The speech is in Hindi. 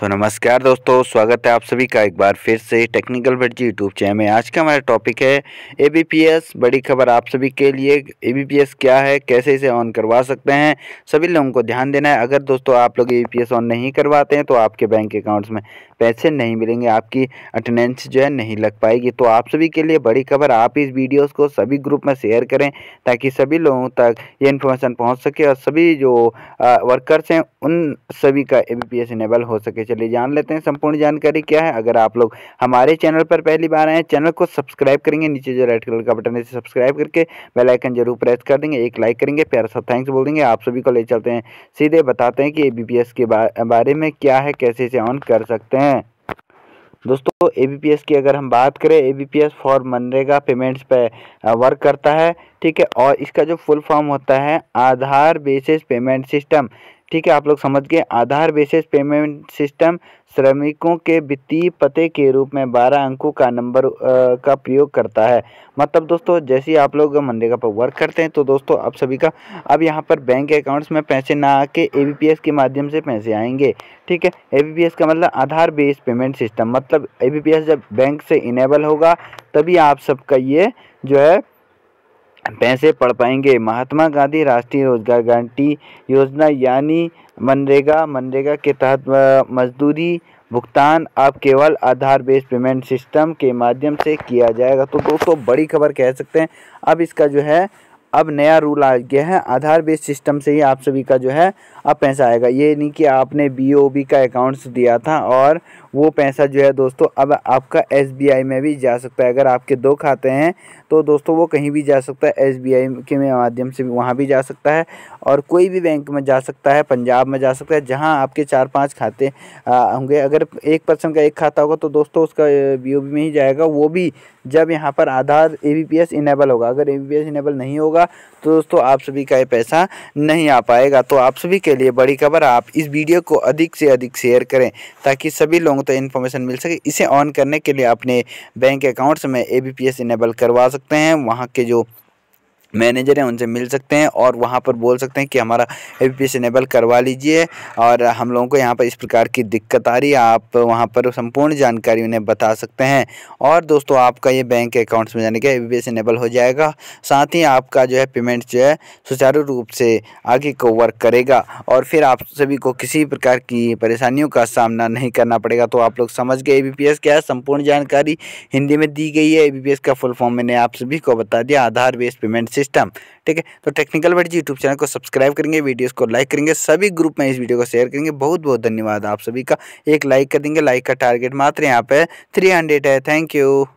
तो नमस्कार दोस्तों स्वागत है आप सभी का एक बार फिर से टेक्निकल जी यूट्यूब चैनल में आज का हमारा टॉपिक है एबीपीएस बड़ी खबर आप सभी के लिए एबीपीएस क्या है कैसे इसे ऑन करवा सकते हैं सभी लोगों को ध्यान देना है अगर दोस्तों आप लोग एबीपीएस ऑन नहीं करवाते हैं तो आपके बैंक अकाउंट्स में पैसे नहीं मिलेंगे आपकी अटेंडेंस जो है नहीं लग पाएगी तो आप सभी के लिए बड़ी खबर आप इस वीडियोज़ को सभी ग्रुप में शेयर करें ताकि सभी लोगों तक ये इन्फॉर्मेशन पहुँच सके और सभी जो वर्कर्स हैं उन सभी का ए इनेबल हो सके चलिए जान लेते हैं संपूर्ण जानकारी क्या है अगर आप लोग हमारे चैनल पर पहली बार आए हैं चैनल को सब्सक्राइब करेंगे नीचे जो रेड कलर का बटन है इसे सब्सक्राइब करके बेलाइकन जरूर प्रेस कर देंगे एक लाइक करेंगे प्यार सा थैंक्स बोल देंगे आप सभी को ले चलते हैं सीधे बताते हैं कि ए के बारे में क्या है कैसे इसे ऑन कर सकते हैं दोस्तों तो ए की अगर हम बात करें A B for MNREGA payments पे वर्क करता है ठीक है और इसका जो फुल फॉर्म होता है आधार बेसिस पेमेंट सिस्टम ठीक है आप लोग समझ गए आधार बेसिस पेमेंट सिस्टम श्रमिकों के वित्तीय पते के रूप में 12 अंकों का नंबर का प्रयोग करता है मतलब दोस्तों जैसे ही आप लोग मनरेगा पर वर्क करते हैं तो दोस्तों आप सभी का अब यहाँ पर बैंक अकाउंट्स में पैसे ना आके ए के माध्यम से पैसे आएंगे ठीक है ए का मतलब आधार बेस पेमेंट सिस्टम मतलब ए बी जब बैंक से इनेबल होगा तभी आप सबका ये जो है पैसे पड़ पाएंगे महात्मा गांधी राष्ट्रीय रोजगार गारंटी योजना यानी मनरेगा मनरेगा के तहत मजदूरी भुगतान अब केवल आधार बेस्ड पेमेंट सिस्टम के माध्यम से किया जाएगा तो दोस्तों बड़ी खबर कह सकते हैं अब इसका जो है अब नया रूल आ गया है आधार बेस सिस्टम से ही आप सभी का जो है अब पैसा आएगा ये नहीं कि आपने बी का अकाउंट्स दिया था और वो पैसा जो है दोस्तों अब आपका एस में भी जा सकता है अगर आपके दो खाते हैं तो दोस्तों वो कहीं भी जा सकता है एस के माध्यम से वहाँ भी जा सकता है और कोई भी बैंक में जा सकता है पंजाब में जा सकता है जहाँ आपके चार पाँच खाते होंगे अगर एक पर्सन का एक खाता होगा तो दोस्तों उसका बी में ही जाएगा वो भी जब यहाँ पर आधार ए इनेबल होगा अगर ए इनेबल नहीं होगा होगा तो दोस्तों आप सभी का ये पैसा नहीं आ पाएगा तो आप सभी के लिए बड़ी खबर आप इस वीडियो को अधिक से अधिक शेयर करें ताकि सभी लोगों को तो इन्फॉर्मेशन मिल सके इसे ऑन करने के लिए अपने बैंक अकाउंट्स में ए इनेबल करवा सकते हैं वहाँ के जो मैनेजर हैं उनसे मिल सकते हैं और वहाँ पर बोल सकते हैं कि हमारा ए पी इनेबल करवा लीजिए और हम लोगों को यहाँ पर इस प्रकार की दिक्कत आ रही है आप वहाँ पर संपूर्ण जानकारी उन्हें बता सकते हैं और दोस्तों आपका ये बैंक अकाउंट्स में जाने के ए इनेबल हो जाएगा साथ ही आपका जो है पेमेंट जो है सुचारू रूप से आगे को वर्क करेगा और फिर आप सभी को किसी प्रकार की परेशानियों का सामना नहीं करना पड़ेगा तो आप लोग समझ गए ए क्या है संपूर्ण जानकारी हिंदी में दी गई है ए का फुल फॉर्म मैंने आप सभी को बता दिया आधार बेस्ड पेमेंट सिस्टम ठीक है तो टेक्निकल वर्ड जी यूट्यूब चैनल को सब्सक्राइब करेंगे वीडियोस को लाइक करेंगे सभी ग्रुप में इस वीडियो को शेयर करेंगे बहुत बहुत धन्यवाद आप सभी का एक लाइक कर देंगे लाइक का टारगेट मात्र यहाँ पे थ्री हंड्रेड है थैंक यू